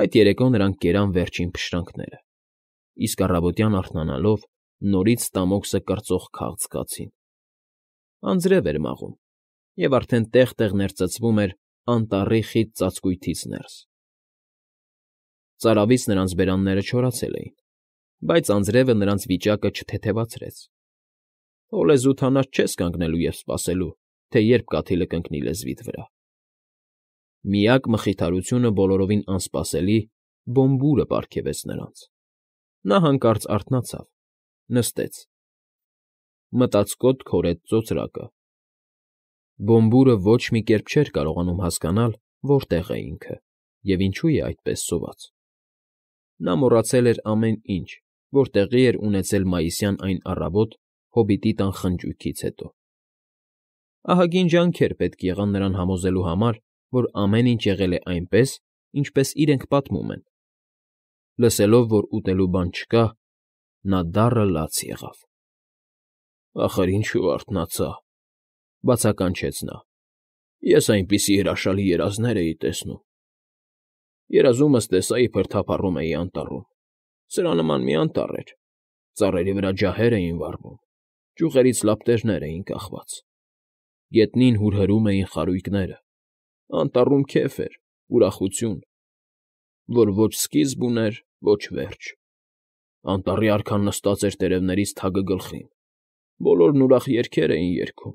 Այդ երեկո նրանք կերան վերջին փշրանքները, իսկ առավոտյան արթնանալով նորից ստամոքսը կրծող քաղ ձգացին. անձրև էր մաղում, և արդեն տեղ֊տեղ ներծծվում էր անտառի խիտ ծածկույթից ներս։ Ծարավից նրանց բերանները չորացել էին, բայց անձրևը նրանց վիճակը չթեթևացրեց։ Հո լեզու թանաց չես կանգնելու և սպասելու, թե երբ կաթիլը կընկնի լեզվիդ վրա։ Միակ մխիթարությունը բոլորովին անսպասելի Բոմբուրը պարգևեց նրանց. նա հանկարծ արթնացավ, նստեց, մտածկոտ քորեց ծոծրակը։ Բոմբուրը ոչ մի կերպ չէր կարողանում հասկանալ, որտեղ է ինքը և ինչու է այդպես սոված։ Նա մոռացել էր ամեն ինչ, որ տեղի էր ունեցել մայիսյան այն առավոտ հոբիտի տան խնջույքից հետո։ Ահագին ջանքեր պետք եղան նրան համոզելու համար, որ ամեն ինչ եղել է այնպես, ինչպես իրենք պատմում են։ Լսելով, որ ուտելու բան չկա, նա դառը լաց եղավ։ «Ախր ինչու արթնացա,֊ բացականչեց նա։ «Ես այնպիսի հրաշալի երազներ էի տեսնում։ Երազումս տեսա, իբր թափառում էի անտառում։ Սրա նման մի անտառ էր։ Ծառերի վրա ջահեր էին վառվում, ճյուղերից լապտերներ էին կախված։ Գետնին հուրհրում էին խարույկները, Անտառում քեֆ էր, ուրախություն, որ ոչ սկիզբ ուներ, ոչ վերջ. անտառի արքան նստած էր տերևներից թագը գլխին, բոլորն ուրախ երգեր էին երգում,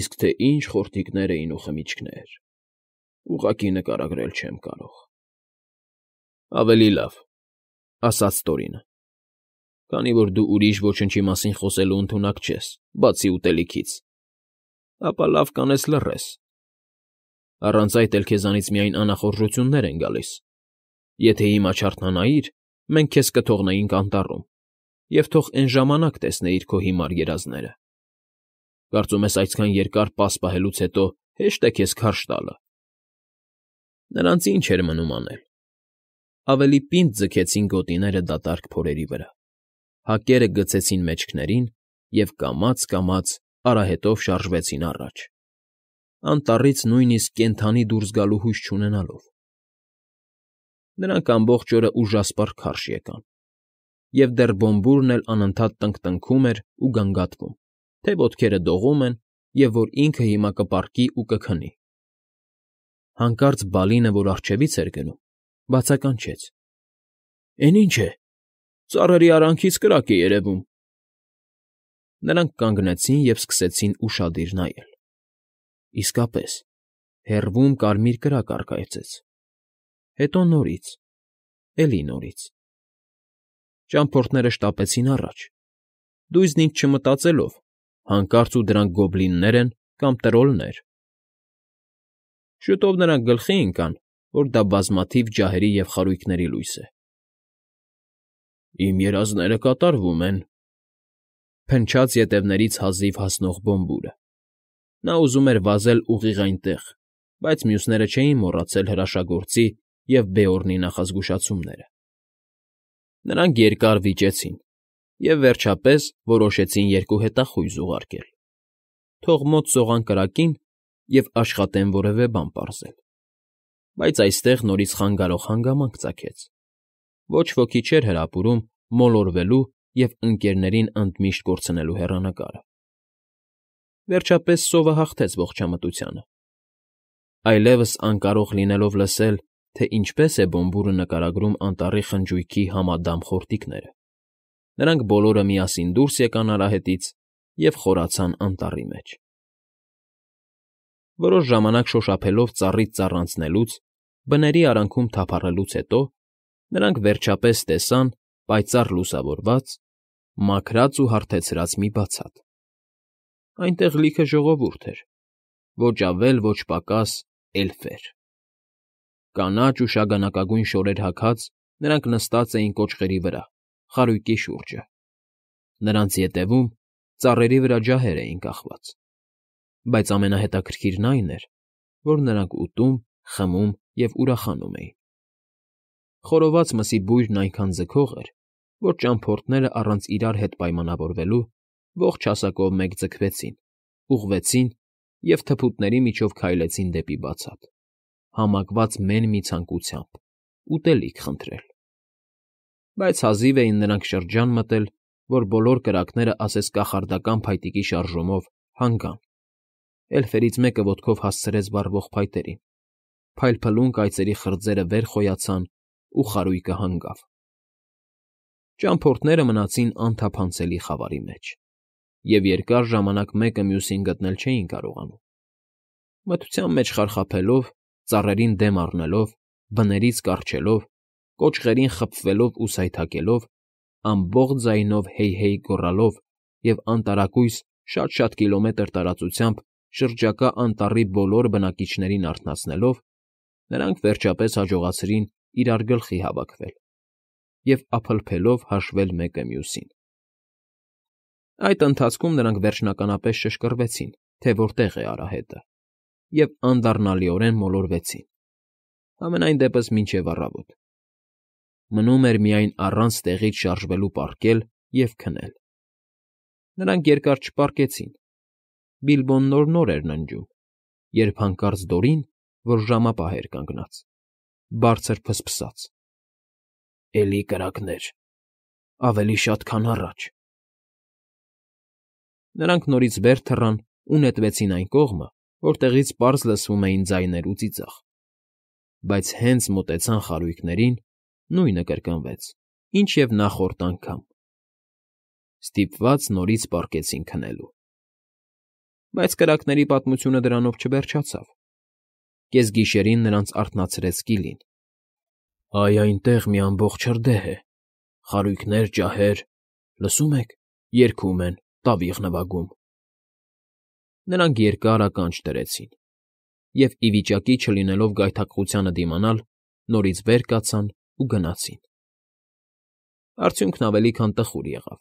իսկ թե ինչ խորտիկներ էին ու խմիչքներ, ուղղակի նկարագրել չեմ կարող։ ֊ Ավելի լավ,֊ ասաց Տորինը, քանի որ դու ուրիշ ոչնչի մասին խոսելու ընդունակ չես, բացի ուտելիքից, ապա լավ կանես լռես Առանց այդ էլ քեզանից միայն անախորժություններ են գալիս։ Եթե հիմա չարթնանայիր, մենք քեզ կթողնեինք անտառում, և թող էն ժամանակ տեսնեիր քո հիմար երազները։ Կարծում ես այսքան երկար պաս պահելուց հետո հեշտ է քեզ քարշ տալը։ Նրանց ինչ էր մնում անել։ Ավելի պինդ ձգեցին գոտիները դատարկ փորերի վրա, հակերը գցեցին մեջքներին և կամաց֊կամաց արահետով շարժվեցին առաջ անտառից նույնիսկ կենդանի դուրս գալու հույս չունենալով։ Նրանք ամբողջ օրն ուժասպառ քարշ եկան, և դեռ Բոմբուրն էլ անընդհատ տնկտնքում էր ու գանգատվում, թե ոտքերը դողում են և որ ինքը հիմա կպառկի ու կքնի։ Հանկարծ Բալինը, որ առջևից էր գնում, բացականչեց. ֊ Էն ի՞նչ է, ծառերի արանքից կրակ է երևում… Նրանք կանգնեցին և սկսեցին ուշադիր նայել։ Իսկապես, հեռվում կարմիր կրակ առկայծեց, հետո նորից, էլի նորից… Ճամփորդները շտապեցին առաջ, դույզն ինչ չմտածելով, հանկարծ ու դրանք գոբլիններ են կամ տրոլներ… Շուտով նրանք գլխի ընկան, որ դա բազմաթիվ ջահերի և խարույկների լույս է։ «Իմ երազները կատարվում են,֊ փնչաց ետևներից հազիվ հասնող Բոմբուրը։ Նա ուզում էր վազել ուղիղ այնտեղ, բայց մյուսները չէին մոռացել հրաշագործի և Բեորնի նախազգուշացումները։ Նրանք երկար վիճեցին և, վերջապես, որոշեցին երկու հետախույզ ուղարկել. թող մոտ սողան կրակին և աշխատեն որևէ բան պարզել։ Բայց այստեղ նորից խանգարող հանգամանք ծագեց։ Ոչ ոքի չէր հրապուրում մոլորվելու և ընկերներին ընդմիշտ կորցնելու հեռանկարը։ Վերջապես սովը հաղթեց ողջամտությանը։ Այլևս անկարող լինելով լսել, թե ինչպես է Բոմբուրը նկարագրում անտառի խնջույքի համադամ խորտիկները, նրանք բոլորը միասին դուրս եկան արահետից և խորացան անտառի մեջ։ Որոշ ժամանակ շոշափելով ծառից ծառանցնելուց, բների արանքում թափառելուց հետո նրանք վերջապես տեսան պայծառ լուսավորված, մաքրած ու հարթեցրած մի բացատ, Այնտեղ լիքը ժողովուրդ էր, ոչ ավել, ոչ պակաս էլֆեր. կանաչ ու շագանակագույն շորեր հագած՝ նրանք նստած էին կոճղերի վրա, խարույկի շուրջը. նրանց ետևում ծառերի վրա ջահեր էին կախված, բայց ամենահետաքրքիրն այն էր, որ նրանք ուտում, խմում և ուրախանում էին։ Խորոված մսի բույրն այնքան ձգող էր, որ ճամփորդները առանց իրար հետ պայմանավորվելու ողջ հասակով մեկ ձգվեցին, ուղղվեցին և թփուտների միջով քայլեցին դեպի բացատ, համակված մեն մի ցանկությամբ՝ ուտելիք խնդրել։ Բայց հազիվ էին նրանք շրջան մտել, որ բոլոր կրակներն ասես կախարդական փայտիկի շարժումով հանգան։ Էլֆերից մեկը ոտքով հասցրեց վառվող փայտերին, փայլփլուն կայծերի խրձերը վեր խոյացան ու խարույկը հանգավ։ Ճամփորդները մնացին անթափանցելի խավարի մեջ և երկար ժամանակ մեկը մյուսին գտնել չէին կարողանում. մթության մեջ խարխափելով, ծառերին դեմ առնելով, բներից կառչելով, կոճղերին խփվելով ու սայթաքելով, ամբողջ ձայնով հեյ֊հեյ գոռալով և անտարակույս շատ֊շատ կիլոմետր տարածությամբ շրջակա անտառի բոլոր բնակիչներին արթնացնելով, նրանք վերջապես հաջողացրին իրար գլխի հավաքվել և ափլփելով հաշվել մեկը մյուսին։ Այդ ընթացքում նրանք վերջնականապես շշկռվեցին, թե որտեղ է արահետը, և անդառնալիորեն մոլորվեցին, համենայն դեպս մինչև առավոտ. մնում էր միայն առանց տեղից շարժվելու պառկել և քնել։ Նրանք երկար չպառկեցին, Բիլբոն նոր֊նոր էր ննջում, երբ հանկարծ Դորին, որ ժամապահ էր կանգնած, բարձր փսփսաց. «Էլի կրակներ, ավելի շատ, քան առաջ»։ Նրանք նորից վեր թռան ու նետվեցին այն կողմը, որտեղից պարզ լսվում էին ձայներ ու ծիծաղ, բայց հենց մոտեցան խարույկներին, նույնը կրկնվեց, ինչ և նախորդ անգամ. ստիպված նորից պառկեցին քնելու։ Բայց կրակների պատմությունը դրանով չվերջացավ։ Կեսգիշերին նրանց արթնացրեց Կիլին։ «Այ այնտեղ մի ամբողջ հրդեհ է, խարույկներ, ջահեր, լսում եք, երգում են, տավիղ նվագում… Նրանք երկար ականջ դրեցին և, ի վիճակի չլինելով գայթակղությանը դիմանալ, նորից վեր կացան ու գնացին… Արդյունքն ավելի քան տխուր եղավ,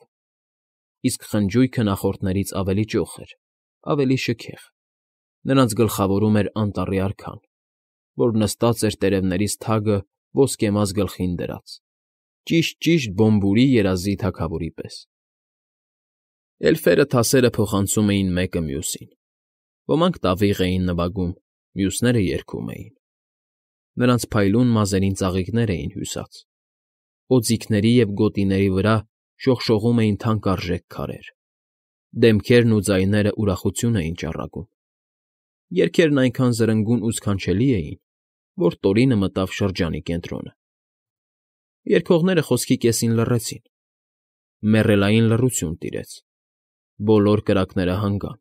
իսկ խնջույքը նախորդներից ավելի ճոխ էր, ավելի շքեղ, նրանց գլխավորում էր անտառի արքան, որ նստած էր տերևներից թագը ոսկեմազ գլխին դրած, ճիշտ֊ճիշտ Բոմբուրի երազի թագավորի պես։ Էլֆերը թասերը փոխանցում էին մեկը մյուսին, ոմանք տավիղ էին նվագում, մյուսները երգում էին. նրանց փայլուն մազերին ծաղիկներ էին հյուսած, օձիքների և գոտիների վրա շողշողում էին թանկարժեք քարեր, դեմքերն ու ձայները ուրախություն էին ճառագում, երգերն այնքան զրնգուն ու սքանչելի էին, որ Տորինը մտավ շրջանի կենտրոնը։ Երգողները խոսքի կեսին լռեցին, մեռելային լռություն տիրեց բոլոր կրակները հանգան,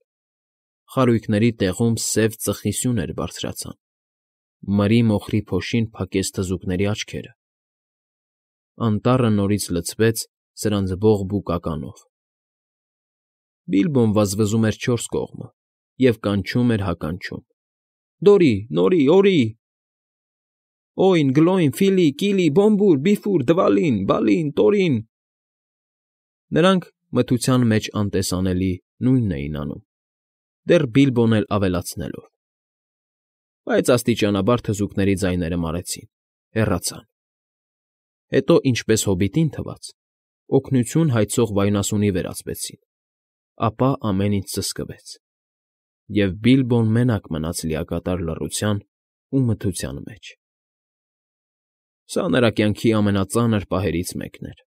խարույկների տեղում սև ծխի սյուներ բարձրացան, մրի մոխրի փոշին փակեց թզուկների աչքերը, անտառը նորից լցվեց սրանց ողբ ու կականով։ Բիլբոն վազվզում էր չորս կողմը և կանչում էր հականչում. «Դորի, Նորի, Օրի, Օյն, Գլոյն, Ֆիլի, Կիլի, Բոմբուր, Բիֆուր, Դվալին, Բալին, Տորին…»։ Նրանք, մթության մեջ անտեսանելի նույնն էին անում, դեռ Բիլբոն էլ ավելացնելով։ Բայց աստիճանաբար թզուկների ձայները մարեցին, հեռացան։ Հետո, ինչպես հոբիտին թվաց, օգնություն հայցող վայնասունի վերածվեցին, ապա ամեն ինչ սսկվեց, և Բիլբոն մենակ մնաց լիակատար լռության ու մթության մեջ։ Սա նրա կյանքի ամենածանր պահերից մեկն էր։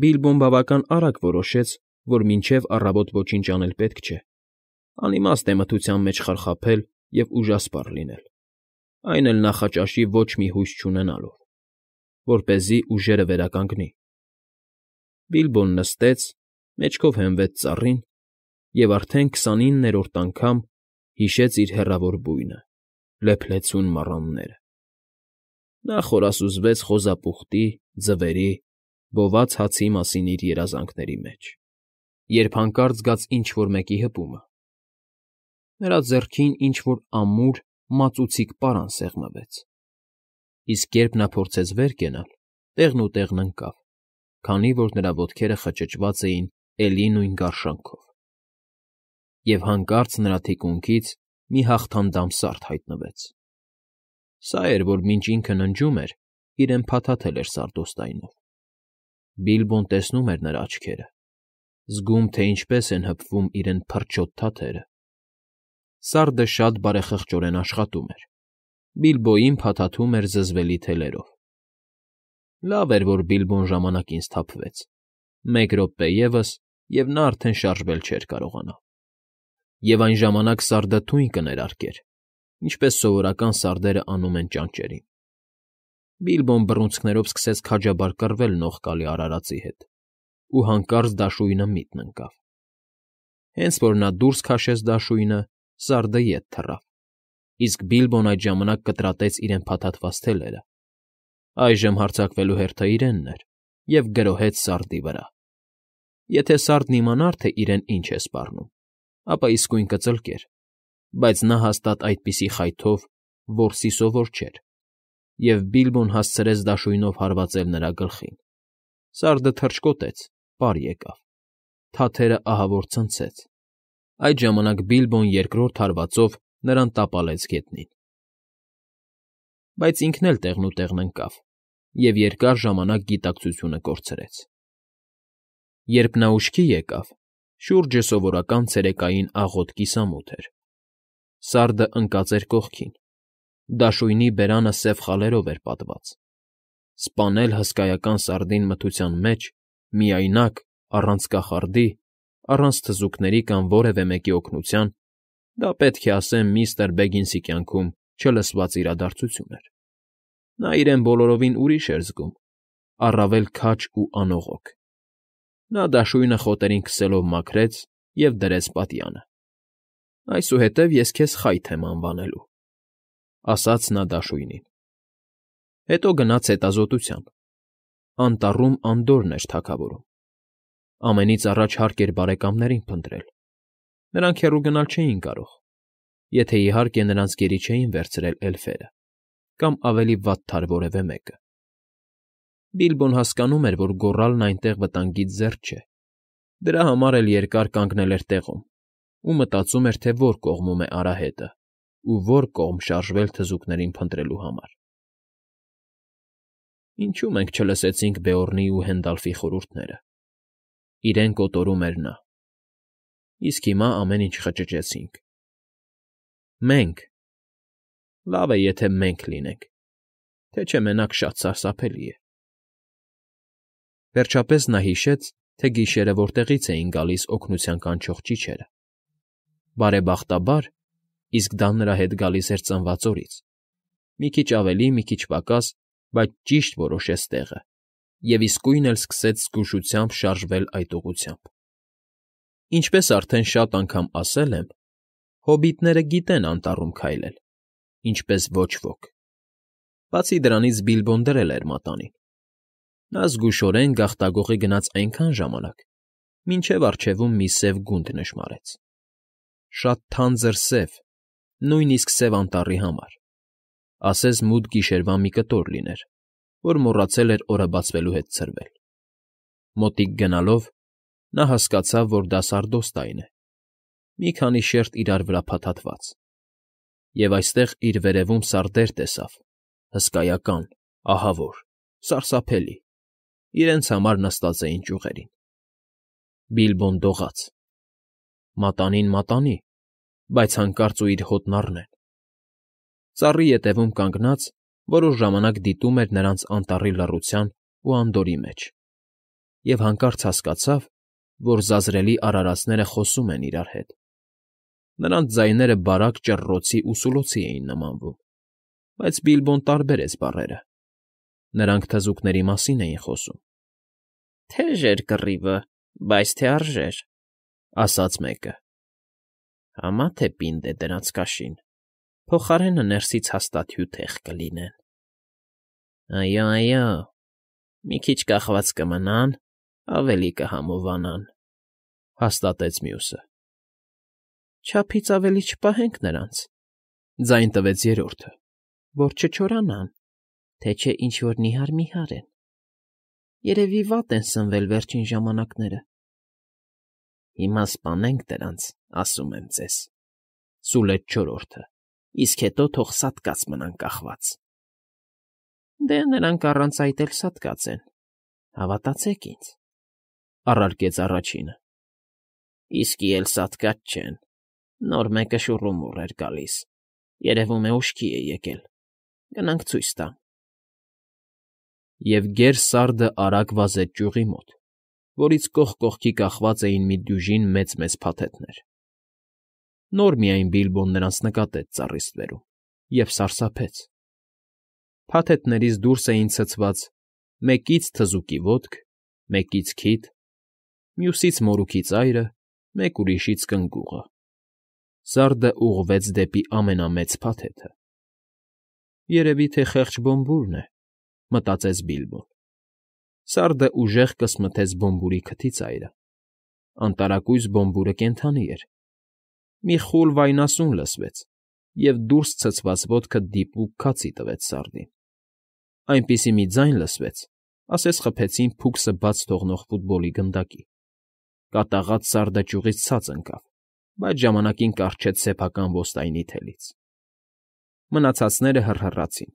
Բիլբոն բավական արագ որոշեց, որ մինչև առավոտ ոչինչ անել պետք չէ, անիմաստ է մթության մեջ խրխփել և ուժասպառ լինել, այն էլ նախաճաշի ոչ մի հույս չունենալով, որպեսզի ուժերը վերականգնի։ Բիլբոն նստեց, մեջքով հենվեց ծառին և արդեն քսանիններորդ անգամ հիշեց իր հեռավոր բույնը, լեփլեցուն մառանները։ Նա խորասուզվեց խոզապուխտի, ձվերի բոված հացի մասին իր երազանքների մեջ, երբ հանկարծ զգաց ինչ֊որ մեկի հպումը. նրա ձեռքին ինչ֊որ ամուր, մածուցիկ պարան սեղմվեց, իսկ երբ նա փորձեց վեր կենալ, տեղնուտեղն ընկավ, քանի որ նրա ոտքերը խճճված էին էլի նույն գարշանքով, և հանկարծ նրա թիկունքից մի հաղթանդամ սարդ հայտնվեց. սա էր, որ մինչ ինքը ննջում էր, իրեն փաթաթել էր սարդոստայնով։ Բիլբոն տեսնում էր նրա աչքերը, զգում, թե ինչպես են հպվում իրեն փրչոտ թաթերը։ Սարդը շատ բարեխղճորեն աշխատում էր, Բիլբոյին փաթաթում էր զզվելի թելերով։ Լավ էր, որ Բիլբոն ժամանակին սթափվեց, մեկ րոպե ևս, և նա արդեն շարժվել չէր կարողանա։ Եվ այն ժամանակ Սարդը թույն կներարկեր, ինչպես սովորական սարդերը անում են ճանճերին։ Բիլբոն բռունցքներով սկսեց քաջաբար կռվել նողկալի արարածի հետ ու հանկարծ դաշույնը միտն ընկավ. հենց որ նա դուրս քաշեց դաշույնը, սարդը ետ թռավ, իսկ Բիլբոն այդ ժամանակ կտրատեց իրեն փաթաթված թելերը (այժմ հարձակվելու հերթը իրենն էր) և գրոհեց սարդի վրա։ Եթե սարդն իմանար, թե իրեն ինչ է սպառնում, ապա իսկույն կծլկեր, բայց նա հաստատ այդպիսի խայթով, որսի սովոր չէր։ Եվ Բիլբոն հասցրեց դաշույնով հարվածել նրա գլխին. սարդը թռչկոտեց, պար եկավ, թաթերը ահավոր ցնցեց, այդ ժամանակ Բիլբոն երկրորդ հարվածով նրան տապալեց գետնին։ Բայց ինքն էլ տեղնուտեղն ընկավ և երկար ժամանակ գիտակցությունը կորցրեց։ Երբ նա ուշքի եկավ, շուրջը սովորական ցերեկային աղոտ կիսամութ էր, սարդը ընկած էր կողքին, Դաշույնի բերանը սև խալերով էր պատված։ Սպանել հսկայական սարդին մթության մեջ, միայնակ, առանց կախարդի, առանց թզուկների կամ որևէ մեկի օգնության, դա պետք է ասեմ միստր Բեգինսի կյանքում չլսված իրադարձություն էր։ Նա իրեն բոլորովին ուրիշ էր զգում, առավել քաջ ու անողոք։ Նա դաշույնը խոտերին քսելով մաքրեց և դրեց պատյանը։ «Այսուհետև ես քեզ խայթ եմ անվանելու»։ ֊ ասաց նա դաշույնին։ Հետո գնաց հետազոտությամբ. անտառում անդորրն էր թագավորում, ամենից առաջ հարկ էր բարեկամներին փնտրել, նրանք հեռու գնալ չէին կարող, եթե, իհարկե, նրանց գերի չէին վերցրել էլֆերը կամ ավելի վատթար որևէ մեկը։ Բիլբոն հասկանում էր, որ գոռալն այնտեղ վտանգից զերծ չէ, դրա համար էլ երկար կանգնել էր տեղում ու մտածում էր, թե որ կողմում է արահետը ու որ կողմ շարժվել թզուկներին փնտրելու համար։ ֊ Ինչո՞ւ մենք չլսեցինք Բեորնի ու Հենդալֆի խորհուրդները,֊ իրեն կոտորում էր նա։֊ Իսկ հիմա ամեն ինչ խճճեցինք։ Մենք… Լավ է, եթե մենք լինենք, թե չէ մենակ շատ սարսափելի է… Վերջապես նա հիշեց, թե գիշերը որտեղից էին գալիս օգնության կանչող ճիչերը. բարեբախտաբար իսկ դա նրա հետ գալիս էր ծնված օրից, մի քիչ ավելի, մի քիչ պակաս, բայց ճիշտ որոշեց տեղը և իսկույն էլ սկսեց զգուշությամբ շարժվել այդ ուղղությամբ. Ինչպես արդեն շատ անգամ ասել եմ, հոբիտները գիտեն անտառում քայլել, ինչպես ոչ ոք։ Բացի դրանից Բիլբոն դրել էր մատանին։ Նա զգուշորեն գաղտագողի գնաց այնքան ժամանակ, մինչև առջևում մի սև գունդ նշմարեց։ Շատ թանձր սև, նույնիսկ Սև Անտառի համար, ասես մութ գիշերվա մի կտոր լիներ, որ մոռացել էր օրը բացվելու հետ ցրվել։ Մոտիկ գնալով՝ նա հասկացավ, որ դա սարդոստայն է, մի քանի շերտ իրար վրա փաթաթված, և այստեղ իր վերևում սարդեր տեսավ, հսկայական, ահավոր, սարսափելի, իրենց համար նստած էին ճյուղերին։ Բիլբոն դողաց. «Մատանին մատանի, բայց հանկարծ ու իր հոտն առնեն։ Ծառի ետևում կանգնած որոշ ժամանակ դիտում էր նրանց անտառի լռության ու անդորի մեջ և հանկարծ հասկացավ, որ զազրելի արարածները խոսում են իրար հետ. նրանց ձայները բարակ ճռռոցի ու սուլոցի էին նմանվում, բայց Բիլբոն տարբերեց բառերը. նրանք թզուկների մասին էին խոսում։ «Թեժ էր կռիվը, բայց թե արժեր»,֊ ասաց մեկը։ Համա թե պինդ է դրանց կաշին, փոխարենը ներսից հաստատ հյութեղ կլինեն։ ֊ Այո, այո, մի քիչ կախված կմնան, ավելի կհամովանան,֊ հաստատեց մյուսը։ ֊ Չափից ավելի չպահենք նրանց,֊ ձայն տվեց երրորդը, որ չչորանան, թե չէ ինչ֊որ նիհար֊միհար են, երևի վատ են սնվել վերջին ժամանակները։ Հիմա սպանենք դրանց, ասում եմ ձեզ,֊ սուլեց չորրորդը, իսկ հետո թող սատկած մնան կախված։ ֊ Դե, նրանք առանց այդ էլ սատկած են, հավատացեք ինձ,֊ առարկեց առաջինը։֊ Իսկի էլ սատկած չեն, նոր մեկը շուռումուռ էր գալիս, երևում է ուշքի է եկել, գնանք ցույց տամ… Եվ գերսարդը արագ վազեց ճյուղի մոտ որից կողք կողքի կախված էին մի դյուժին մեծ֊մեծ փաթեթներ։ Նոր միայն Բիլբոն նրանց նկատեց ծառից բերում և սարսափեց։ Փաթեթներից դուրս էին ցցված մեկից թզուկի ոտք, մեկից քիթ, մյուսից մորուքի ծայրը, մեկ ուրիշից կնգուղը։ Սարդը ուղղվեց դեպի ամենամեծ փաթեթը։ «Երևի թե խեղճ Բոմբուրն է»,֊ մտածեց Բիլբոն։ Սարդը ուժեղ կսմթեց Բոմբուրի քթի ծայրը. անտարակույս Բոմբուրը կենդանի էր։ Մի խուլ վայնասուն լսվեց, և դուրս ցցված ոտքը դիպուկ քացի տվեց սարդին։ Այնպիսի մի ձայն լսվեց, ասես խփեցին փուքսը բաց թողնող ֆուտբոլի գնդակի։ Կատաղած Սարդը ճյուղից ցած ընկավ, բայց ժամանակին կառչեց սեփական ոստայնի թելից։ Մնացածները հռհռացին։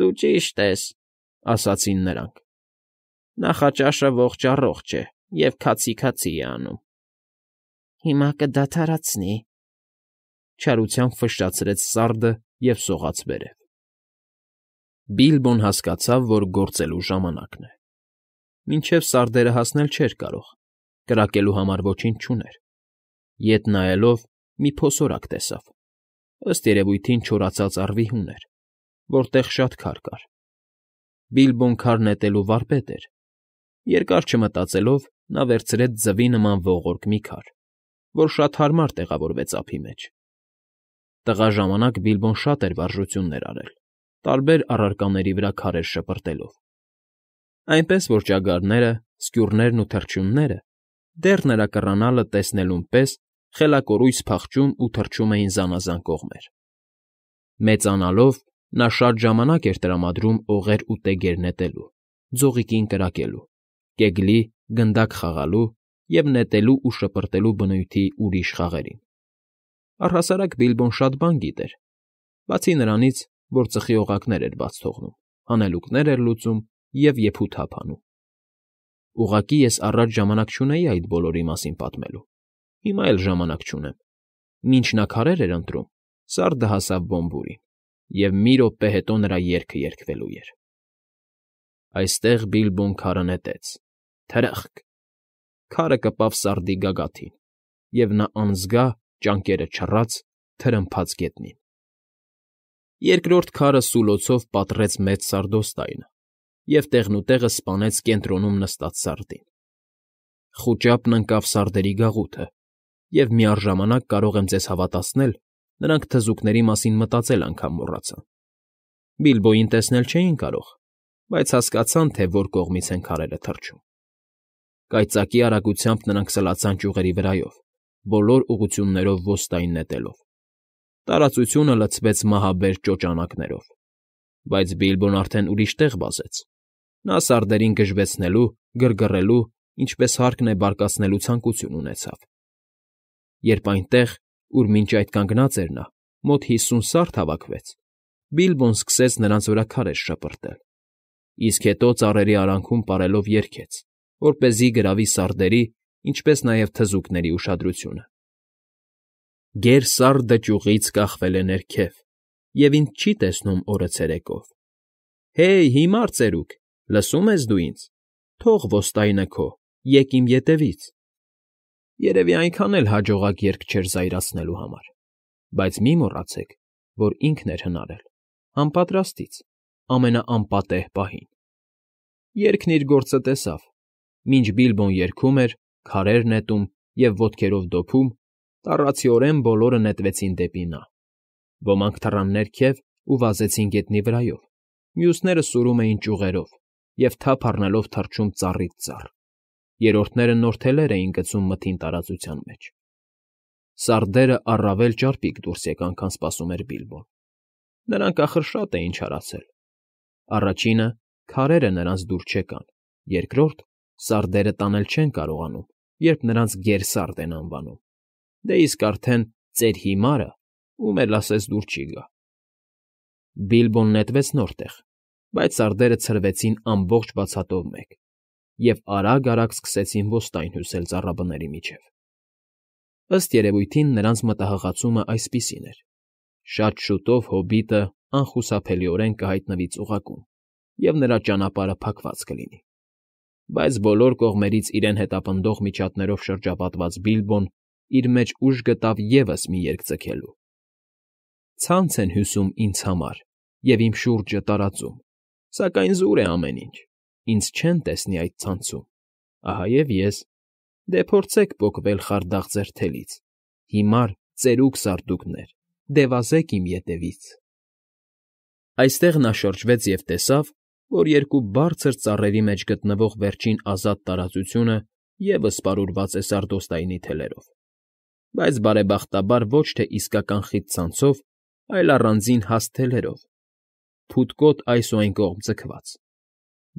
«Դու ճիշտ ես», ասացին նրանք։ Նախաճաշը ողջ առողջ է և քացի֊քացի է անում։ ֊ Հիմա կդադարացնի,֊ չարությամբ ֆշշացրեց սարդը և սողաց վերև։ Բիլբոն հասկացավ, որ գործելու ժամանակն է։ Մինչև սարդերը հասնել չէր կարող, կրակելու համար ոչինչ չուներ։ Ետ նայելով՝ մի փոսորակ տեսավ։ Ըստ երևույթին չորացած առվի հուն էր, որտեղ շատ քար կար։ Բիլբոն քար նետելու վարպետ էր Երկար չմտածելով՝ նա վերցրեց ձվի նման ողորկ մի քար, որ շատ հարմար տեղավորվեց ափի մեջ. տղա ժամանակ Բիլբոն շատ էր վարժություններ արել՝ տարբեր առարկաների վրա քարեր շպրտելով, այնպես որ ճագարները, սկյուռներն ու թռչունները դեռ նրա կռանալը տեսնելուն պես խելակորույս փախչում ու թռչում էին զանազան կողմեր։ Մեծանալով՝ նա շատ ժամանակ էր տրամադրում օղեր ու տեգեր նետելու, ձողիկին կրակելու, կեգլի, գնդակ խաղալու և նետելու ու շպրտելու բնույթի ուրիշ խաղերին. առհասարակ Բիլբոն շատ բան գիտեր, բացի նրանից, որ ծխի օղակներ էր բաց թողնում, հանելուկներ էր լուծում և եփութափ անում։ Ուղղակի ես առաջ ժամանակ չունեի այդ բոլորի մասին պատմելու, հիմա էլ ժամանակ չունեմ։ Մինչ նա քարեր էր ընտրում, Սարդը հասավ Բոմբուրին, և մի րոպե հետո նրա երգը երգվելու էր։ Այստեղ Բիլբոն քարը նետեց, Թրխկ… Քարը կպավ սարդի գագաթին, և նա անզգա, ճանկերը չռած, թրմփաց գետնին… Երկրորդ քարը սուլոցով պատռեց մեծ սարդոստայնը և տեղնուտեղը սպանեց կենտրոնում նստած սարդին… Խուճապն ընկավ սարդերի գաղութը, և միառժամանակ, կարող եմ ձեզ հավատացնել, նրանք թզուկների մասին մտածել անգամ մոռացան… Բիլբոյին տեսնել չէին կարող, բայց հասկացան, թե որ կողմից են քարերը թռչում։ Կայծակի արագությամբ նրանք սլացան ճյուղերի վրայով, բոլոր ուղղություններով ոստային նետելով. տարածությունը լցվեց մահաբեր ճոճանակներով, բայց Բիլբոն արդեն ուրիշ տեղ վազեց, նա սարդերին գժվեցնելու, գրգռելու, ինչպես հարկն է բարկացնելու ցանկություն ունեցավ, երբ այնտեղ, ուր մինչ այդ կանգնած էր նա, մոտ հիսուն սարդ հավաքվեց, Բիլբոն սկսեց նրանց վրա քարեր շպրտել, իսկ հետո ծառերի արանքում պարելով երգեց որպեսզի գրավի սարդերի, ինչպես նաև թզուկների ուշադրությունը։ Գերսարդը ճյուղից կախվել է ներքև և ինձ չի տեսնում օրը ցերեկով։ Հե՜յ, հիմար ծերուկ, լսո՞ւմ ես դու ինձ, թող ոստայնը քո, եկ իմ ետևից… Երևի այնքան էլ հաջողակ երգ չէր զայրացնելու համար, բայց մի մոռացեք, որ ինքն էր հնարել, անպատրաստից, ամենաանպատեհ պահին։ Երգն իր գործը տեսավ Մինչ Բիլբոն երգում էր, քարեր նետում և ոտքերով դոփում, տառացիորեն բոլորը նետվեցին դեպի նա. ոմանք թռան ներքև ու վազեցին գետնի վրայով, մյուսները սուրում էին ճյուղերով և թափ առնելով թռչում ծառից ծառ, երրորդները նոր թելեր էին գցում մթին տարածության մեջ։ Սարդերը առավել ճարպիկ դուրս եկան, քան սպասում էր Բիլբոն։ Նրանք ախր շատ էին չարացել. առաջինը՝ քարերը նրանց դուր չեկան, երկրորդ՝ Սարդերը տանել չեն կարողանում, երբ նրանց գերսարդ են անվանում, դե իսկ արդեն ծեր հիմարը, ում էլ ասես դուր չի գա։ Բիլբոն նետվեց նոր տեղ, բայց սարդերը ցրվեցին ամբողջ բացատով մեկ և արագ֊արագ սկսեցին ոստայն հյուսել ծառաբների միջև։ Ըստ երևույթին նրանց մտահղացումն այսպիսին էր. շատ շուտով հոբիտը անխուսափելիորեն կհայտնվի ծուղակում, և նրա ճանապարհը փակված կլինի։ Բայց բոլոր կողմերից իրեն հետապնդող միջատներով շրջապատված Բիլբոն իր մեջ ուժ գտավ ևս մի երգ ձգելու. Ցանց են հյուսում ինձ համար Եվ իմ շուրջը տարածում, Սակայն զուր է ամեն ինչ, Ինձ չեն տեսնի այդ ցանցում, Ահա և ես, դե փորձեք պոկվել Խարդախ ձեր թելից, Հիմար, ծերուկ սարդուկներ, Դևազեք իմ ետևից… Այստեղ նա շրջվեց և տեսավ, որ երկու բարձր ծառերի մեջ գտնվող վերջին ազատ տարածությունը ևս պարուրված է սարդոստայնի թելերով, բայց բարեբախտաբար ոչ թե իսկական խիտ ցանցով, այլ առանձին հաստ թելերով, փութկոտ այս ու այն կողմ ձգված։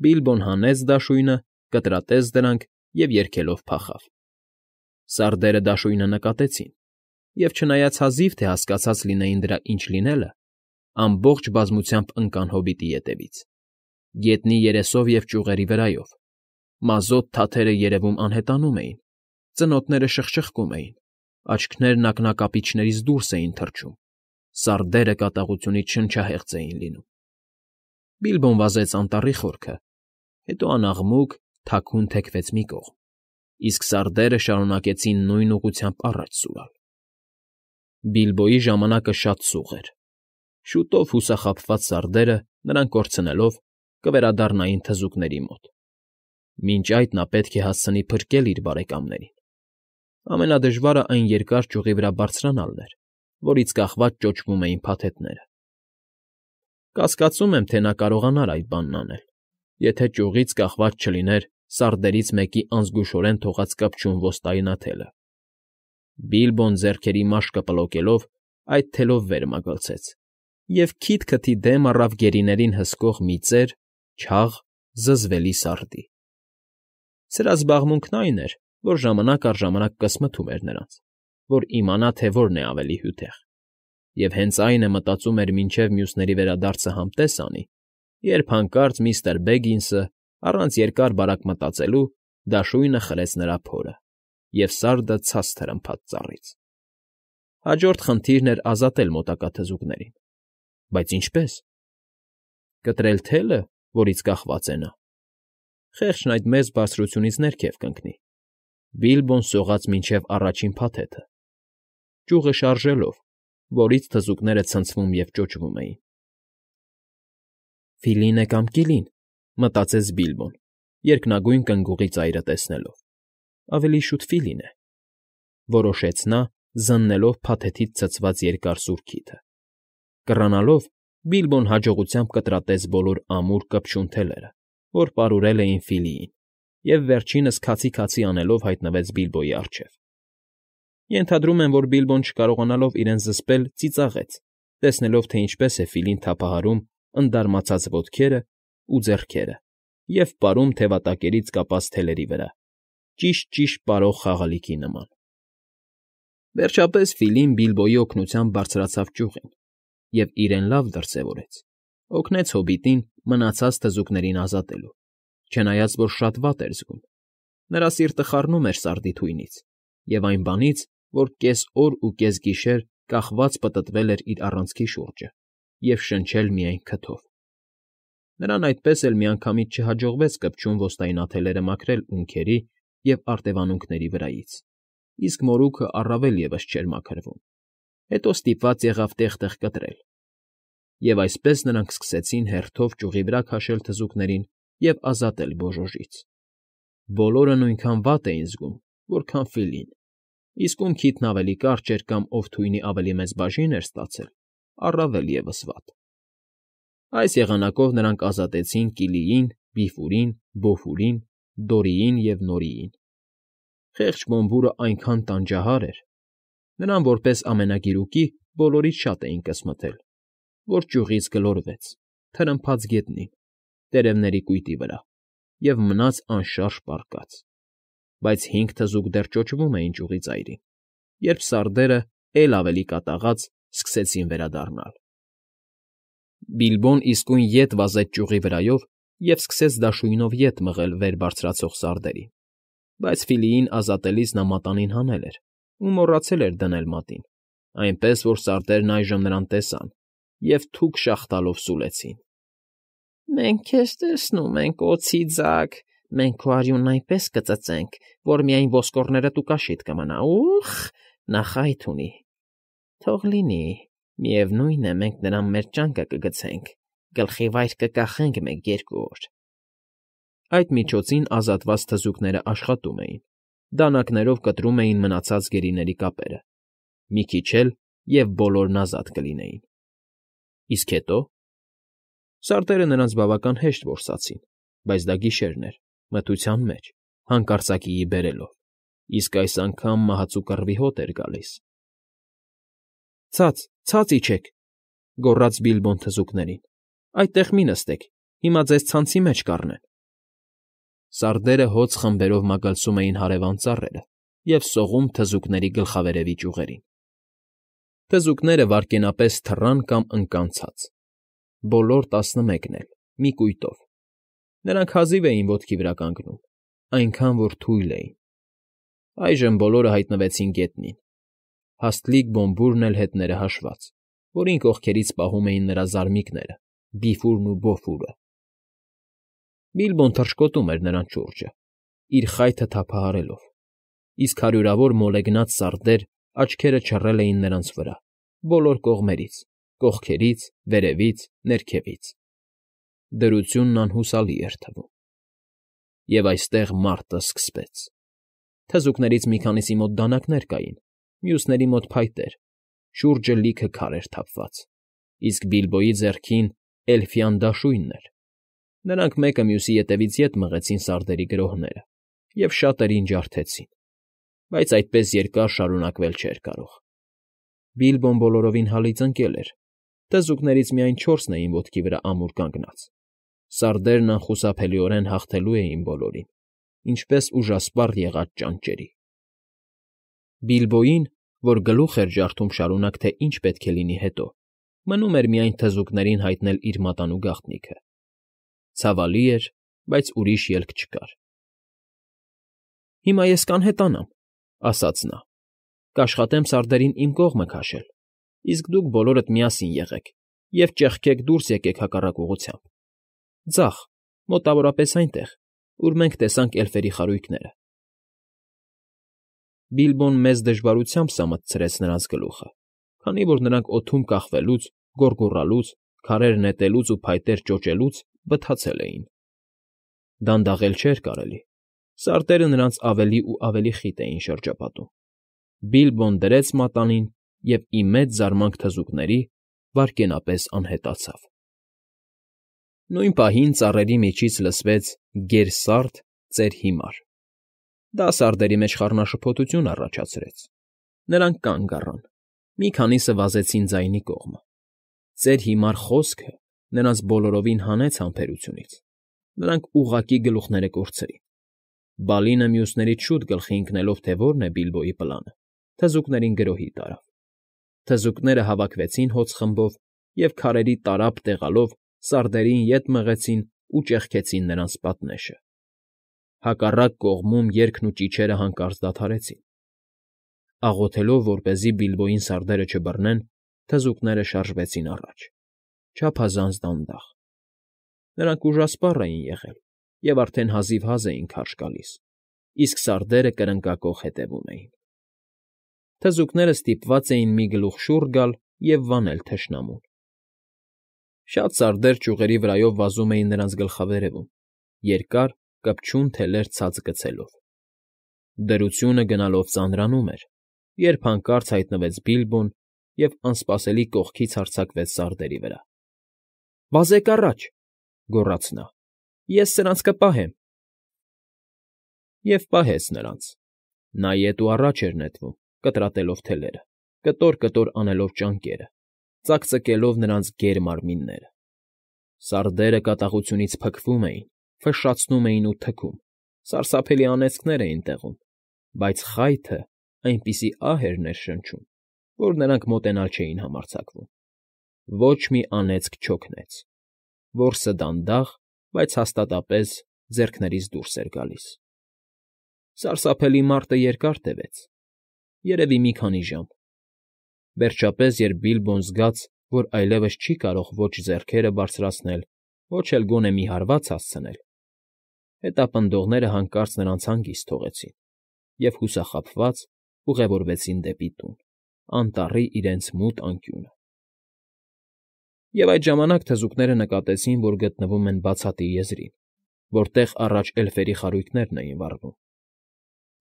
Բիլբոն հանեց դաշույնը, կտրատեց դրանք և երգելով փախավ։ Սարդերը դաշույնը նկատեցին, և չնայած հազիվ թե հասկացած լինեին դրա ինչ լինելը, ամբողջ բազմությամբ ընկան հոբիտի ետևից։ Գետնի երեսով և ճյուղերի վրայով, մազոտ թաթերը երևում անհետանում էին, ծնոտները շխշխկում էին, աչքերն ակնակապիչներից դուրս էին թռչում, սարդերը կատաղությունից շնչահեղձ էին լինում… Բիլբոն վազեց անտառի խորքը, հետո անաղմուկ, թաքուն թեքվեց մի կողմ, իսկ սարդերը շարունակեցին նույն ուղղությամբ առաջ սուրալ… Բիլբոյի ժամանակը շատ սուղ էր… Շուտով հուսախաբված սարդերը նրան կորցնելով կվերադառնային թզուկների մոտ. մինչ այդ նա պետք է հասցնի փրկել իր բարեկամներին. ամենադժվարը այն երկար ճյուղի վրա բարձրանալն էր, որից կախված ճոճվում էին փաթեթները։ Կասկածում եմ, թե նա կարողանար այդ բանն անել, եթե ճյուղից կախված չլիներ սարդերից մեկի անզգուշորեն թողած կպչուն ոստայնաթելը։ Բիլբոն ձեռքերի մաշկը պլոկելով այդ թելով վեր մագլցեց և քիթ քթի դեմ առավ գերիներին հսկող մի ծեր Չաղ, զզվելի սարդի։ Սրա զբաղմունքն այն էր, որ ժամանակ առ ժամանակ կսմթում էր նրանց, որ իմանա, թե որն է ավելի հյութեղ, և հենց այն է մտածում էր մինչև մյուսների վերադարձը համտես անի, երբ հանկարծ միստր Բեգինսը, առանց երկար բարակ մտածելու, դաշույնը խլեց նրա փորը, և սարդը ցած թրմփաց ծառից։ Հաջորդ խնդիրն էր ազատել մոտակա թզուկներին։ Բայց ինչպե՞ս։ Կտրել թելը որից կախված է նա, խեղճն այդ մեծ բարձրությունից ներքև կընկնի, Բիլբոն սողաց մինչև առաջին փաթեթը, ճյուղը շարժելով, որից թզուկները ցնցվում և ճոճվում էին։ «Ֆիլին է կամ Կիլին,֊ մտածեց Բիլբոն, երկնագույն կնգուղի ծայրը տեսնելով։ «Ավելի շուտ Ֆիլին է», որոշեց նա, զննելով փաթեթից ցցված երկար սուր քիթը, կռանալով, Բիլբոն հաջողությամբ կտրատեց բոլոր ամուր կպչուն թելերը, որ պարուրել էին Ֆիլիին, և վերջինս քացի֊քացի անելով հայտնվեց Բիլբոյի առջև։ Ենթադրում եմ, որ Բիլբոն չկարողանալով իրեն զսպել, ծիծաղեց, տեսնելով, թե ինչպես է Ֆիլին թափահարում ընդդարմացած ոտքերը ու ձեռքերը և պարում թևատակերից կապած թելերի վրա, ճիշտ֊ճիշտ պարող խաղալիքի նման։ Վերջապես Ֆիլին Բիլբոյի օգնությամբ բարձրացավ ճյուղին և իրեն լավ դրսևորեց, օգնեց հոբիտին մնացած թզուկներին ազատելու, չնայած որ շատ վատ էր զգում. նրա սիրտը խառնում էր սարդի թույնից և այն բանից, որ կես օր ու կես գիշեր կախված պտտվել էր իր առանցքի շուրջը և շնչել միայն քթով։ Նրան այդպես էլ միանգամից չհաջողվեց կպչուն ոստայնաթելերը մաքրել ունքերի և արտևանունքների վրայից, իսկ մորուքը առավել ևս չէր մաքրվում, հետո ստիպված եղավ տեղ֊տեղ կտրել, Եվ այսպես նրանք սկսեցին հերթով ճյուղի վրա քաշել թզուկներին և ազատել բոժոժից. բոլորը նույնքան վատ էին զգում, որքան Ֆիլին, իսկ ում քիթն ավելի կարճ էր կամ ով թույնի ավելի մեծ բաժին էր ստացել, առավել ևս վատ։ Այս եղանակով նրանք ազատեցին Կիլիին, Բիֆուրին, Բոֆուրին, Դորիին և Նորիին։ Խեղճ Բոմբուրը այնքան տանջահար էր, նրան, որպես ամենագիրուկի, բոլորից շատ էին կսմթել, որ ճյուղից գլորվեց, թրմփաց գետնին, տերևների կույտի վրա և մնաց անշարժ պառկած, բայց հինգ թզուկ դեռ ճոճվում էին ճյուղից այրին, երբ սարդերը, էլ ավելի կատաղած, սկսեցին վերադառնալ։ Բիլբոն իսկույն ետ վազեց ճյուղի վրայով և սկսեց դաշույնով ետ մղել վեր բարձրացող սարդերին, բայց Ֆիլիին ազատելիս նա մատանին հանել էր ու մոռացել էր դնել մատին, այնպես որ սարդերն այժմ նրան տեսան Եվ թուք շաղտալով սուլեցին. Մենք քեզ տեսնում ենք, օձի ձագ, մենք քո արյունն այնպես կծծենք, որ միայն ոսկորներդ ու կաշիդ կմնա, ուխ, նա խայթ ունի։ Թող լինի, միևնույն է մենք նրան մեր ճանկը կգցենք, գլխի վայր կկախենք մեկ երկու օր։ Այդ միջոցին ազատված թզուկները աշխատում էին, դանակներով կտրում էին մնացած գերիների կապերը, մի քիչ էլ և բոլորն ազատ կլինեին։ Իսկ հետո… Սարտերը նրանց բավական հեշտ որսացին, բայց դա գիշերն էր, մթության մեջ, հանկարծակիի բերելով, իսկ այս անգամ մահացու կռվի հոտ էր գալիս։ ֊ Ցած, ցած իջեք,֊ գոռաց Բիլբոն թզուկներին։֊ Այդտեղ մի նստեք, հիմա ձեզ ցանցի մեջ կառնեն… Սարդերը հոծ խմբերով մագլցում էին հարևան ծառերը և սողում թզուկների գլխավերևի ճյուղերին։ Թզուկները վայրկենապես թռան կամ ընկան ցած, բոլոր տասնմեկն էլ, մի կույտով. նրանք հազիվ էին ոտքի վրա կանգնում, այնքան որ թույլ էին։ Այժմ բոլորը հայտնվեցին գետնին, հաստլիկ Բոմբուրն էլ հետները հաշված, որին կողքերից պահում էին նրա զարմիկները՝ Բիֆուրն ու Բոֆուրը։ Բիլբոն թռչկոտում էր նրանց շուրջը, իր խայթը թափահարելով, իսկ հարյուրավոր մոլեգնած սարդեր Աչքերը չռել էին նրանց վրա, բոլոր կողմերից, կողքերից, վերևից, ներքևից. դրությունն անհուսալի էր թվում։ Եվ այստեղ մարտն սկսվեց։ Թզուկներից մի քանիսի մոտ դանակներ կային, մյուսների մոտ փայտեր, շուրջը լիքը քար էր թափված, իսկ Բիլբոյի ձեռքին էլֆյան դաշույնն էր։ Նրանք մեկը մյուսի ետևից ետ մղեցին սարդերի գրոհները և շատերին ջարդեցին։ Բայց այդպես երկար շարունակվել չէր կարող։ Բիլբոն բոլորովին հալիծընկել էր, թզուկներից միայն չորսն էին ոտքի վրա ամուր կանգնած, սարդերն անխուսափելիորեն հաղթելու էին բոլորին, ինչպես ուժասպառ եղած ճանճերի։ Բիլբոյին, որ գլուխ էր ջարդում շարունակ թե ինչ պետք է լինի հետո, մնում էր միայն թզուկներին հայտնել իր մատանու գաղտնիքը։ Ցավալի էր, բայց ուրիշ ելք չկար։ «Հիմա ես կանհետանամ», ֊ ասաց նա։ ֊ Կաշխատեմ սարդերին իմ կողմը քաշել, իսկ դուք բոլորդ միասին եղեք և ճեղքեք դուրս եկեք հակառակ ուղղությամբ, ձախ, մոտավորապես այնտեղ, ուր մենք տեսանք էլֆերի խարույկները։ Բիլբոն մեծ դժվարությամբ սա մտցրեց նրանց գլուխը, քանի որ նրանք օդում կախվելուց, գոռգոռալուց, քարեր նետելուց ու փայտեր ճոճելուց բթացել էին։ Դանդաղել չէր կարելի, Սարտերը նրանց ավելի ու ավելի խիտ էին շրջապատում, Բիլբոն դրեց մատանին և, ի մեծ զարմանք թզուկների, վայրկենապես անհետացավ։ Նույն պահին ծառերի միջից լսվեց գերսարդ ծեր հիմար. դա սարդերի մեջ խառնաշփոթություն առաջացրեց, նրանք կանգ առան, մի քանիսը վազեցին ձայնի կողմը։ Ծեր հիմար խոսքը նրանց բոլորովին հանեց համբերությունից, նրանք ուղղակի գլուխները կորցրին։ Բալինը, մյուսներից շուտ գլխի ընկնելով, թե որն է Բիլբոյի պլանը, թզուկներին գրոհի տարավ. թզուկները հավաքվեցին հոծ խմբով և քարերի տարափ տեղալով սարդերին ետ մղեցին ու ճեղքեցին նրանց պատնեշը. հակառակ կողմում երգն ու ճիչերը հանկարծ դադարեցին. աղոթելով, որպեսզի Բիլբոյին սարդերը չբռնեն, թզուկները շարժվեցին առաջ, չափազանց դանդաղ. նրանք ուժասպառ էին եղել Եվ արդեն հազիվհազ էին քարշ գալիս, իսկ սարդերը կրնկակոխ հետևում էին։ թզուկները ստիպված էին մի գլուխ շուռ գալ և վանել թշնամուն։ Շատ սարդեր ճյուղերի վրայով վազում էին նրանց գլխավերևում, երկար, կպչուն թելեր ցած գցելով։ Դրությունը գնալով ծանրանում էր, երբ հանկարծ հայտնվեց Բիլբոն և անսպասելի կողքից հարձակվեց սարդերի վրա։ ֊ Վազեք առաջ,֊ գոռաց նա։ Ես սրանց կպահեմ… Եվ պահեց նրանց. նա ետ ու առաջ էր նետվում, կտրատելով թելերը, կտոր֊կտոր անելով ճանկերը, ծակծկելով նրանց գեր մարմինները. սարդերը կատաղությունից փքվում էին, ֆշշացնում էին ու թքում, սարսափելի անեծքներ էին տեղում, բայց խայթը այնպիսի ահ էր ներշնչում, որ նրանք մոտենալ չէին համարձակվում ոչ մի անեծք չոքնեց. որսը դանդաղ, Բայց հաստատապես ձեռքներից դուրս էր գալիս։ Սարսափելի մարտը երկար տևեց, երևի մի քանի ժամ, վերջապես, երբ Բիլբոն զգաց, որ այլևս չի կարող ոչ ձեռքերը բարձրացնել, ոչ էլ գոնե մի հարված հասցնել, հետապնդողները հանկարծ նրանց հանգիստ թողեցին և, հուսախաբված, ուղևորվեցին դեպի տուն, անտառի իրենց մութ անկյունը։ Եվ այդ ժամանակ թզուկները նկատեցին, որ գտնվում են բացատի եզրին, որտեղ առաջ էլֆերի խարույկներն էին վառվում.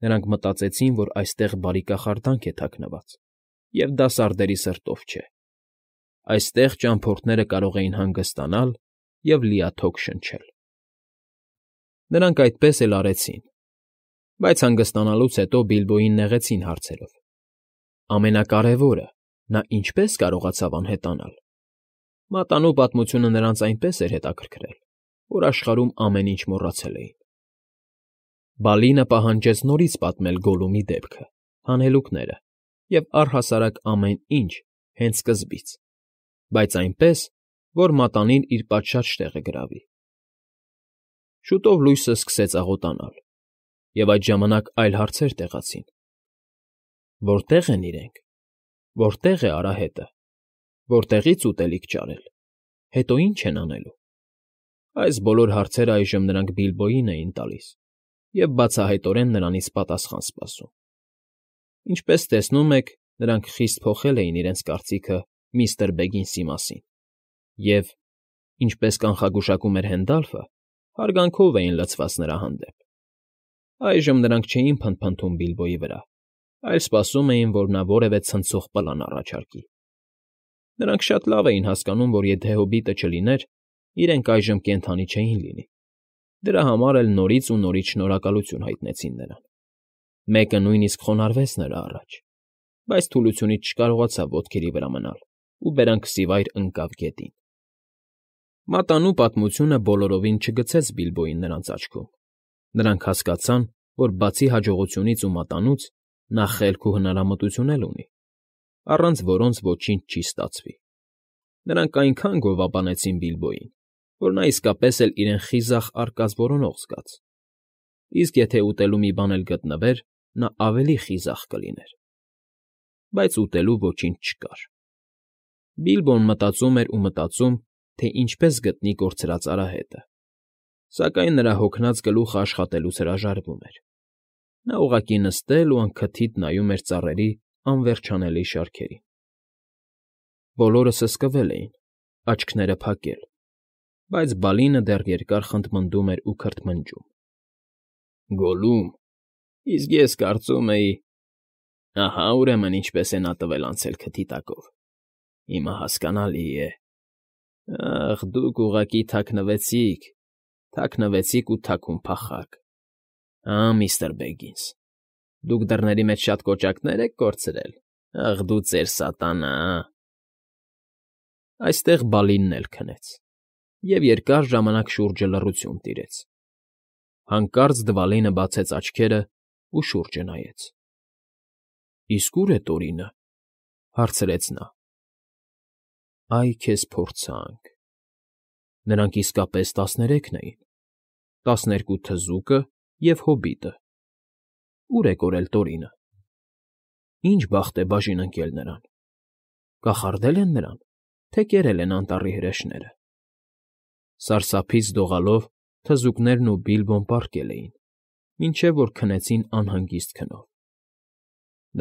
նրանք մտածեցին, որ այստեղ բարի կախարդանք է թաքնված, և դա սարդերի սրտով չէ. այստեղ ճամփորդները կարող էին հանգստանալ և լիաթոք շնչել։ Նրանք այդպես էլ արեցին, բայց հանգստանալուց հետո Բիլբոյին նեղեցին հարցերով. ամենակարևորը՝ նա ինչպե՞ս կարողացավ անհետանալ։ Մատանու պատմությունը նրանց այնպես էր հետաքրքրել, որ աշխարհում ամեն ինչ մոռացել էին։ Բալինը պահանջեց նորից պատմել Գոլլումի դեպքը, հանելուկները և առհասարակ ամեն ինչ հենց սկզբից, բայց այնպես, որ մատանին իր պատշաճ տեղը գրավի։ Շուտով լույսը սկսեց աղոտանալ, և այդ ժամանակ այլ հարցեր տեղացին. Որտե՞ղ են իրենք, որտե՞ղ է արահետը։ Որտեղի՞ց ուտելիք ճարել, հետո ինչ են անելու, այս բոլոր հարցերն այժմ նրանք Բիլբոյին էին տալիս և բացահայտորեն նրանից պատասխան սպասում. ինչպես տեսնում եք, նրանք խիստ փոխել էին իրենց կարծիքը միստր Բեգինսի մասին և, ինչպես կանխագուշակում էր Հենդալֆը, հարգանքով էին լցված նրա հանդեպ։ Այժմ նրանք չէին փնթփնթում Բիլբոյի վրա, այլ սպասում էին, որ նա որևէ ցնցող պլան առաջարկի։ Նրանք շատ լավ էին հասկանում, որ եթե հոբիտը չլիներ, իրենք այժմ կենդանի չէին լինի, դրա համար էլ նորից ու նորից շնորհակալություն հայտնեցին նրան. մեկը նույնիսկ խոնարհվեց նրա առաջ, բայց թուլությունից չկարողացավ ոտքերի վրա մնալ ու բերանքսիվայր ընկավ գետին։ Մատանու պատմությունը բոլորովին չգցեց Բիլբոյին նրանց աչքում։ Նրանք հասկացան, որ բացի հաջողությունից ու մատանուց, նա խելք ու հնարամտություն էլ ունի առանց որոնց ոչինչ չի ստացվի։ Նրանք այնքան գովաբանեցին Բիլբոյին, որ նա իսկապես էլ իրեն խիզախ արկած որոնող զգաց, իսկ եթե ուտելու մի բան էլ գտնվեր, նա ավելի խիզախ կլիներ։ Բայց ուտելու ոչինչ չկար։ Բիլբոն մտածում էր ու մտածում, թե ինչպես գտնի կորցրած արահետը, սակայն նրա հոգնած գլուխը աշխատելուց հրաժարվում էր։ Նա ուղղակի նստել ու անքթիթ նայում էր ծառերի Անվերջանելի շարքերին։ Բոլորը սսկվել էին, աչքերը փակել, բայց Բալինը դեռ երկար խնդմնդում էր ու քրթմնջում. ֊ Գոլլում, իսկ ես կարծում էի… Ահա ուրեմն ինչպես է նա տվել անցել քթի տակով… Հիմա հասկանալի է… Ա՜խ, դուք ուղղակի թաքնվեցիք, թաքնվեցիք ու թաքուն փախաք, հա, միստր Բեգինս։ Դուք դռների մեջ շատ կոճակներ եք կորցրել, ախ դու ծեր սատանա… Այստեղ Բալինն էլ քնեց և երկար ժամանակ շուրջը լռություն տիրեց, հանկարծ Դվալինը բացեց աչքերն ու շուրջը նայեց։ ֊ Իսկ ո՞ւր է Տորինը,֊ հարցրեց նա։ ֊ Այ քեզ փորձանք… Նրանք իսկապես տասներեքն էին. տասներկու թզուկը և հոբիտը։ Ո՞ւր է կորել Տորինը։ Ի՞նչ բախտ է բաժին ընկել նրան. կախարդե՞լ են նրան, թե կերել են անտառի հրեշները։ Սարսափից դողալով թզուկներն ու Բիլբոն պառկել էին, մինչև որ քնեցին անհանգիստ քնով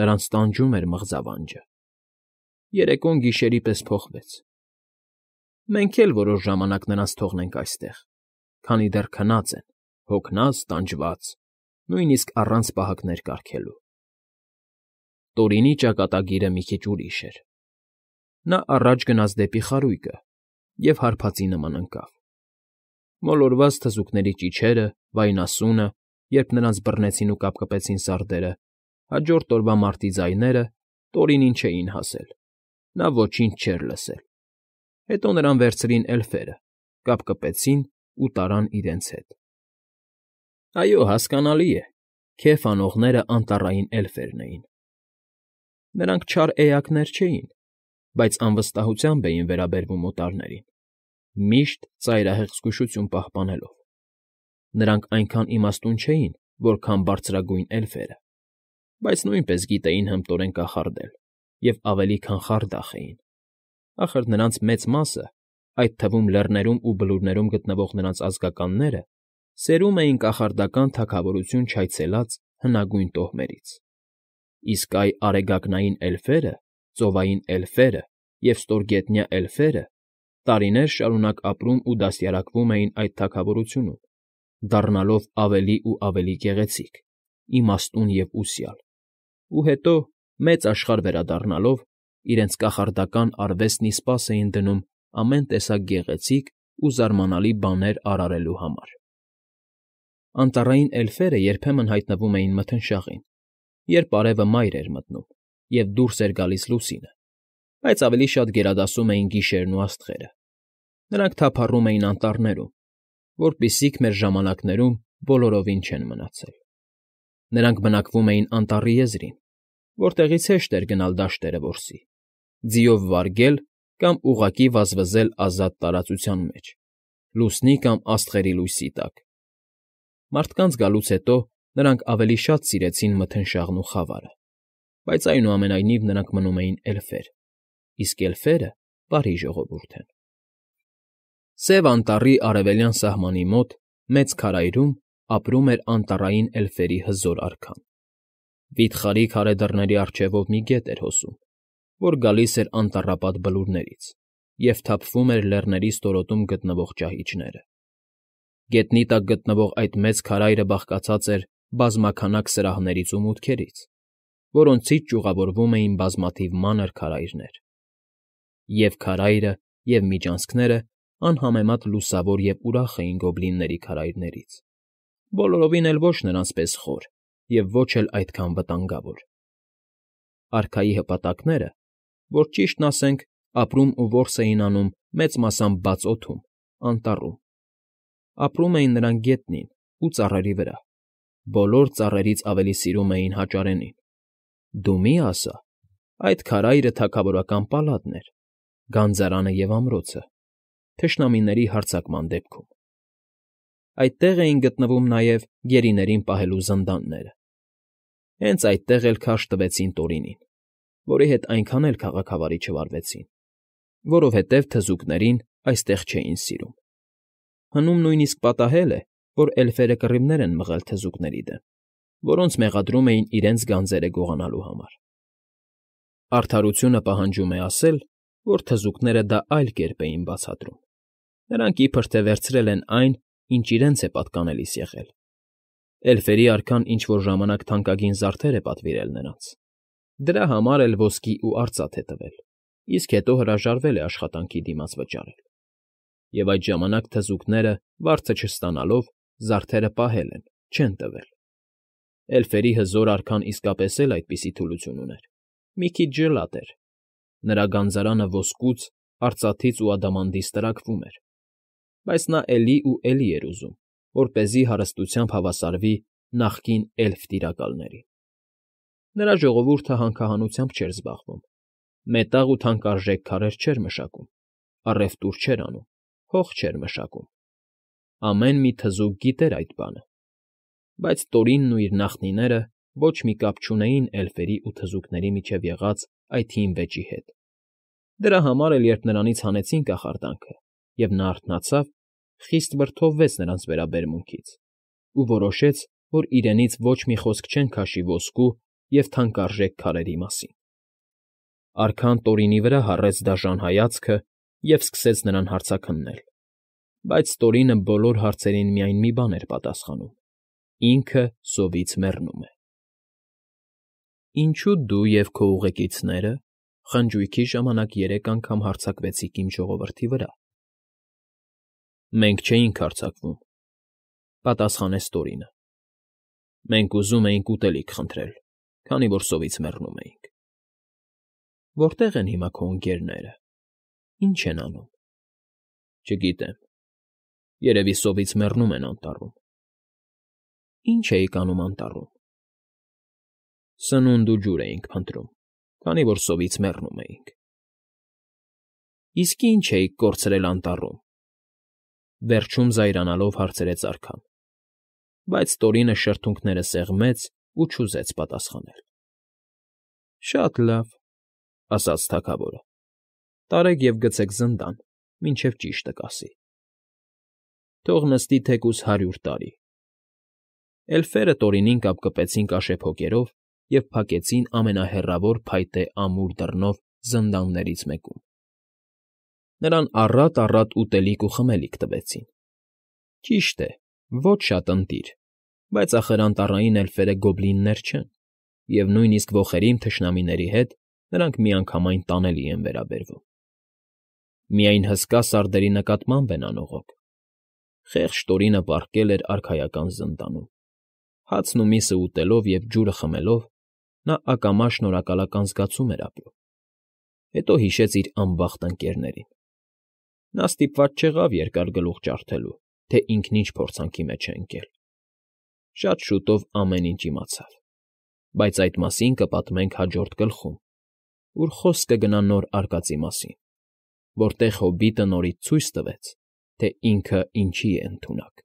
նրանց տանջում էր մղձավանջը։ Երեկոն գիշերի պես փոխվեց։ Մենք էլ որոշ ժամանակ նրանց թողնենք այստեղ, քանի դեռ քնած են, հոգնած, տանջված, նույնիսկ առանց պահակներ կարգելու։ Տորինի ճակատագիրը մի քիչ ուրիշ էր։ Նա առաջ գնաց դեպի խարույկը և հարբածի նման ընկավ։ Մոլորված թզուկների ճիչերը, վայնասունը, երբ նրանց բռնեցին ու կապկպեցին սարդերը, հաջորդ օրվա մարտի ձայները Տորինին չէին հասել, նա ոչինչ չէր լսել։ Հետո նրան վերցրին էլֆերը, կապկպեցին ու տարան իրենց հետ։ Այո, հասկանալի է, քեֆ անողներն անտառային էլֆերն էին. նրանք չար էակներ չէին, բայց անվստահությամբ էին վերաբերվում օտարներին, միշտ ծայրահեղ զգուշություն պահպանելով. նրանք այնքան իմաստուն չէին, որքան բարձրագույն էլֆերը, բայց նույնպես գիտեին հմտորեն կախարդել և ավելի քան խարդախ էին. ախր նրանց մեծ մասը, այդ թվում լեռներում ու բլուրներում գտնվող նրանց ազգականները Սերում էին կախարդական թագավորություն չայցելած հնագույն տոհմերից, իսկ այ արեգակնային էլֆերը, ծովային էլֆերը և ստորգետնյա էլֆերը տարիներ շարունակ ապրում ու դաստիարակվում էին այդ թագավորությունում, դառնալով ավելի ու ավելի գեղեցիկ, իմաստուն և ուսյալ, ու հետո, մեծ աշխարհ վերադառնալով, իրենց կախարդական արվեստն ի սպաս էին դնում ամեն տեսակ գեղեցիկ ու զարմանալի բաներ արարելու համար։ Անտառային էլֆերը երբեմն հայտնվում էին մթնշաղին, երբ արևը մայր էր մտնում և դուրս էր գալիս լուսինը, բայց ավելի շատ գերադասում էին գիշերն ու աստղերը. նրանք թափառում էին անտառներում, որպիսիք մեր ժամանակներում բոլորովին չեն մնացել. նրանք բնակվում էին անտառի եզրին, որտեղից հեշտ էր գնալ դաշտերը որսի, ձիով վարգել կամ ուղղակի վազվզել ազատ տարածության մեջ, լուսնի կամ աստղերի լույսի տակ։ Մարդկանց գալուց հետո նրանք ավելի շատ սիրեցին մթնշաղն ու խավարը, բայց այնուամենայնիվ նրանք մնում էին էլֆեր, իսկ էլֆերը բարի ժողովուրդ են։ Սև Անտառի արևելյան սահմանի մոտ, մեծ քարայրում, ապրում էր անտառային էլֆերի հզոր արքան։ Վիթխարի քարե դռների առջևով մի գետ էր հոսում, որ գալիս էր անտառապատ բլուրներից և թափվում էր լեռների ստորոտում գտնվող ճահիճները։ Գետնի տակ գտնվող այդ մեծ քարայրը բաղկացած էր բազմաքանակ սրահներից ու մուտքերից, որոնցից ճյուղավորվում էին բազմաթիվ մանր քարայրներ. և քարայրը, և միջանցքները անհամեմատ լուսավոր և ուրախ էին գոբլինների քարայրներից, բոլորովին էլ ոչ նրանց պես խոր և ոչ էլ այդքան վտանգավոր։ Արքայի հպատակները, որ ճիշտն ասենք, ապրում ու որս էին անում մեծ մասամբ բաց օդում, անտառում, Ապրում էին նրանք գետնին ու ծառերի վրա, բոլոր ծառերից ավելի սիրում էին հաճարենին. դու մի՛ ասա, այդ քարայրը թագավորական պալատն էր, գանձարանը և ամրոցը, թշնամիների հարձակման դեպքում։ Այդտեղ էին գտնվում նաև գերիներին պահելու զնդանները։ Հենց այդտեղ էլ քարշ տվեցին Տորինին, որի հետ այնքան էլ քաղաքավարի չվարվեցին, որովհետև թզուկներին այստեղ չէին սիրում։ Հնում նույնիսկ պատահել է, որ էլֆերը կռիվներ են մղել թզուկների դեմ, որոնց մեղադրում էին իրենց գանձերը գողանալու համար. Արդարությունը պահանջում է ասել, որ թզուկները դա այլ կերպ էին բացատրում. նրանք իբր թե վերցրել են այն, ինչ իրենց է պատկանելիս եղել. էլֆերի արքան ինչ֊որ ժամանակ թանկագին զարդեր է պատվիրել նրանց, դրա համար էլ ոսկի ու արծաթ է տվել, իսկ հետո հրաժարվել է աշխատանքի դիմաց վճարել և այդ ժամանակ թզուկները, վարձը չստանալով, զարդերը պահել են, չեն տվել։ Էլֆերի հզոր արքան իսկապես էլ այդպիսի թուլություն ուներ, մի քիչ ժլատ էր, նրա գանձարանը ոսկուց, արծաթից ու ադամանդից տրաքվում էր, բայց նա էլի ու էլի էր ուզում, որպեսզի հարստությամբ հավասարվի նախկին էլֆ տիրակալներին։ Նրա ժողովուրդը հանքահանությամբ չէր զբաղվում, մետաղ ու թանկարժեք քարեր չէր մշակում, առևտուր չէր անում, Հող չէր մշակում, ամեն մի թզուկ գիտեր այդ բանը, բայց Տորինն ու իր նախնիները ոչ մի կապ չունեին էլֆերի ու թզուկների միջև եղած այդ հին վեճի հետ, դրա համար էլ, երբ նրանից հանեցին կախարդանքը և նա արթնացավ, խիստ վրդովվեց նրանց վերաբերմունքից ու որոշեց, որ իրենից ոչ մի խոսք չեն քաշի ոսկու և թանկարժեք քարերի մասին։ Արքան Տորինի վրա հառեց դաժան հայացքը Եվ սկսեց նրան հարցաքննել, բայց Տորինը բոլոր հարցերին միայն մի բան էր պատասխանում. ինքը սովից մեռնում է։ ֊ Ինչո՞ւ դու և քո ուղեկիցները խնջույքի ժամանակ երեք անգամ հարձակվեցիք իմ ժողովրդի վրա։ ֊ Մենք չէինք հարձակվում, ֊ պատասխանեց Տորինը։ ֊ Մենք ուզում էինք ուտելիք խնդրել, քանի որ սովից մեռնում էինք։ ֊ Որտե՞ղ են հիմա քո ընկերները։ Ի՞նչ են անում։ Չգիտեմ, երևի սովից մեռնում են անտառում։ Ի՞նչ էիք անում անտառում։ Սնունդ ու ջուր էինք փնտրում, քանի որ սովից մեռնում էինք։ Իսկ ի՞նչ էիք կորցրել անտառում, վերջում զայրանալով հարցրեց արքան, բայց Տորինը շրթունքները սեղմեց ու չուզեց պատասխանել։ ֊ Շատ լավ,֊ ասաց թագավորը։ Տարեք և գցեք զնդան, մինչև ճիշտը կասի։ թող նստի թեկուզ հարյուր տարի… Էլֆերը Տորինին կապկպեցին կաշեփ հոկերով և փակեցին ամենահեռավոր փայտե ամուր դռնով զնդաններից մեկում։ Նրան առատ֊առատ ուտելիք ու խմելիք տվեցին, ճիշտ է, ոչ շատ ընտիր, բայց ախր անտառային էլֆերը գոբլիններ չեն, և նույնիսկ ոխերիմ թշնամիների հետ նրանք միանգամայն տանելի են վերաբերվում։ Միայն հսկա սարդերի նկատմամբ են անողոք. խեղճ Տորինը պառկել էր արքայական զնդանում. հացն ու միսը ուտելով և ջուրը խմելով նա ակամա շնորհակալական զգացում էր ապրում, հետո հիշեց իր անբախտ ընկերներին. նա ստիպված չեղավ երկար գլուխ ճարթելու, թե ինքն ինչ փորձանքի մեջ է ընկել, շատ շուտով ամեն ինչ իմացավ, բայց այդ մասին կպատմենք հաջորդ գլխում, ուր խոսք կգնա նոր արկածի մասին որտեղ հոբիտը նորից ցույց տվեց, թե ինքը ինչի է ընդունակ։